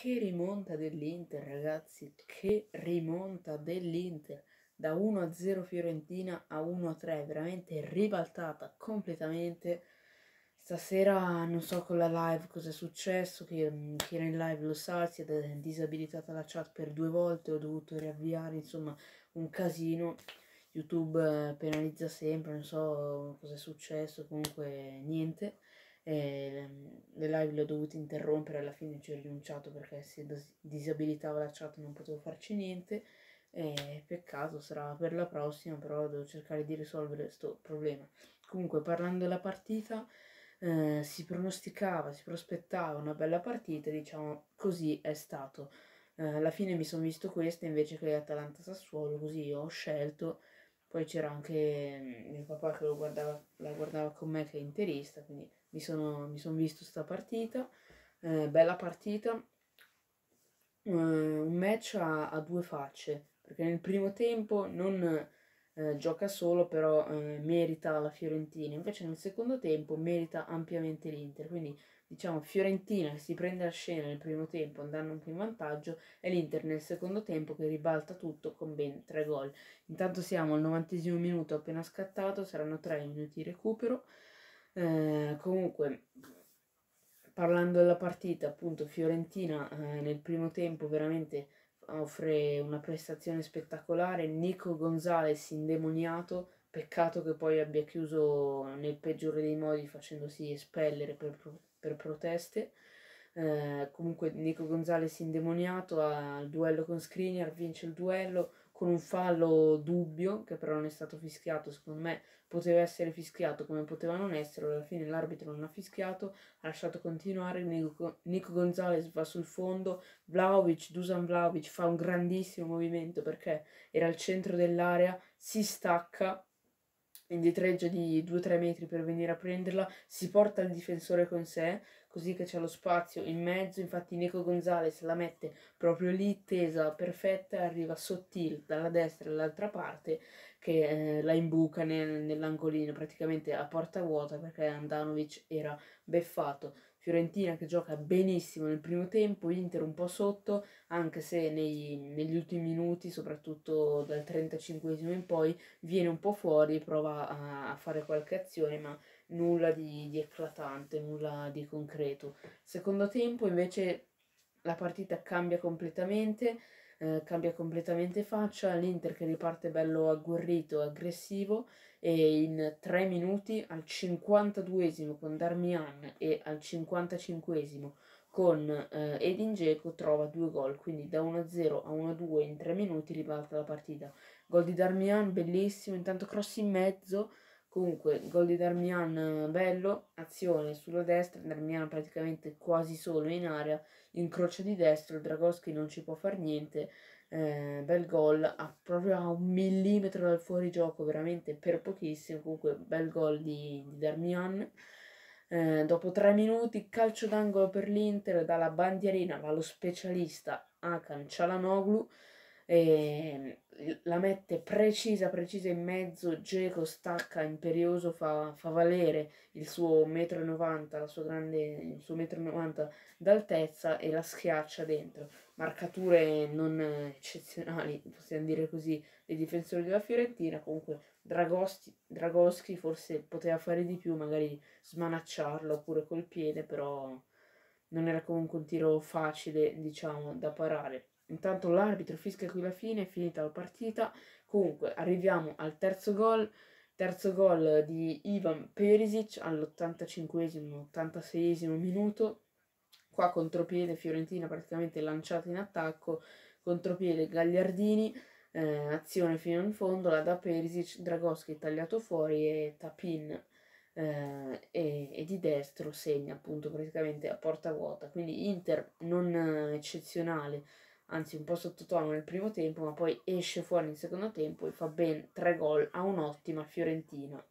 Che rimonta dell'Inter, ragazzi, che rimonta dell'Inter. Da 1-0 Fiorentina a 1-3, veramente ribaltata completamente. Stasera non so con la live cosa è successo, chi, chi era in live lo sa, si è disabilitata la chat per due volte, ho dovuto riavviare, insomma, un casino. YouTube eh, penalizza sempre, non so cosa è successo, comunque niente e ehm, le live le ho dovute interrompere, alla fine ci ho rinunciato perché si disabilitava la chat non potevo farci niente, e peccato sarà per la prossima, però devo cercare di risolvere questo problema. Comunque parlando della partita, eh, si pronosticava, si prospettava una bella partita, diciamo così è stato. Eh, alla fine mi sono visto questa invece che Atalanta-Sassuolo, così ho scelto poi c'era anche mm, mio papà che guardava, la guardava con me che è interista, quindi mi sono, mi sono visto questa partita, eh, bella partita, eh, un match a, a, due facce, perché nel primo tempo non eh, gioca solo, però eh, merita la Fiorentina, invece nel secondo tempo merita ampiamente l'Inter, quindi diciamo, Fiorentina che si prende la scena nel primo tempo andando anche in vantaggio e l'Inter nel secondo tempo che ribalta tutto con ben tre gol. Intanto siamo al novantesimo minuto appena scattato, saranno tre minuti di recupero. Eh, comunque, parlando della partita, appunto, Fiorentina eh, nel primo tempo veramente offre una prestazione spettacolare, Nico Gonzalez indemoniato Peccato che poi abbia chiuso nel peggiore dei modi facendosi espellere per, pro- per proteste. Eh, comunque Nico Gonzalez indemoniato al duello con Skriniar, vince il duello con un fallo dubbio che però non è stato fischiato, secondo me poteva essere fischiato come poteva non essere, alla fine l'arbitro non ha fischiato, ha lasciato continuare, Nico, Nico Gonzalez va sul fondo, Vlaovic, Dusan Vlaovic fa un grandissimo movimento perché era al centro dell'area, si stacca indietreggia di 2-3 metri per venire a prenderla, si porta il difensore con sé, così che c'è lo spazio in mezzo, infatti Nico Gonzalez la mette proprio lì, tesa, perfetta, arriva Sottil dalla destra all'altra parte che eh, la imbuca nel, nell'angolino, praticamente a porta vuota perché Andanovic era beffato. Fiorentina che gioca benissimo nel primo tempo, Inter un po' sotto, anche se nei, negli ultimi minuti, soprattutto dal 35 in poi, viene un po' fuori, prova a, a fare qualche azione, ma nulla di, di eclatante, nulla di concreto. Secondo tempo invece la partita cambia completamente eh, cambia completamente faccia, l'Inter che riparte bello agguerrito, aggressivo e in 3 minuti al 52esimo con Darmian e al 55esimo con eh, Edin Dzeko trova due gol, quindi da 1-0 a 1-2 in 3 minuti ribalta la partita. Gol di Darmian, bellissimo, intanto cross in mezzo, Comunque, gol di Darmian bello, azione sulla destra, Darmian praticamente quasi solo in area, incrocia di destro, Dragoschi non ci può fare niente, eh, bel gol, a proprio a un millimetro dal fuorigioco, veramente per pochissimo, comunque bel gol di, di Darmian. Eh, dopo tre minuti, calcio d'angolo per l'Inter, dalla bandierina va lo specialista Akan Cialanoglu, e ehm, la mette precisa, precisa in mezzo, Geco stacca, imperioso, fa, fa, valere il suo metro e la sua grande, il suo metro e d'altezza e la schiaccia dentro. Marcature non eccezionali, possiamo dire così, dei difensori della Fiorentina, comunque Dragosti, Dragoschi forse poteva fare di più, magari smanacciarlo pure col piede, però non era comunque un tiro facile, diciamo, da parare. Intanto l'arbitro fischia qui la fine, è finita la partita. Comunque arriviamo al terzo gol. Terzo gol di Ivan Perisic all85 86 minuto. Qua contropiede Fiorentina praticamente lanciata in attacco, contropiede Gagliardini, eh, azione fino in fondo, la da Perisic, Dragoschi tagliato fuori e Tapin eh, e, e, di destro segna appunto praticamente a porta vuota. Quindi Inter non eh, eccezionale anzi un po' sottotono nel primo tempo, ma poi esce fuori nel secondo tempo e fa ben tre gol a un'ottima Fiorentina,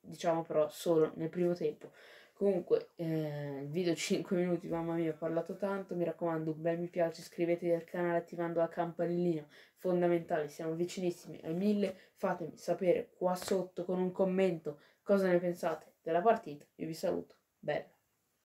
diciamo però solo nel primo tempo. Comunque, eh, video 5 minuti, mamma mia, ho parlato tanto, mi raccomando un bel mi piace, iscrivetevi al canale attivando la campanellina, fondamentale, siamo vicinissimi ai mille, fatemi sapere qua sotto con un commento cosa ne pensate della partita, io vi saluto, bella.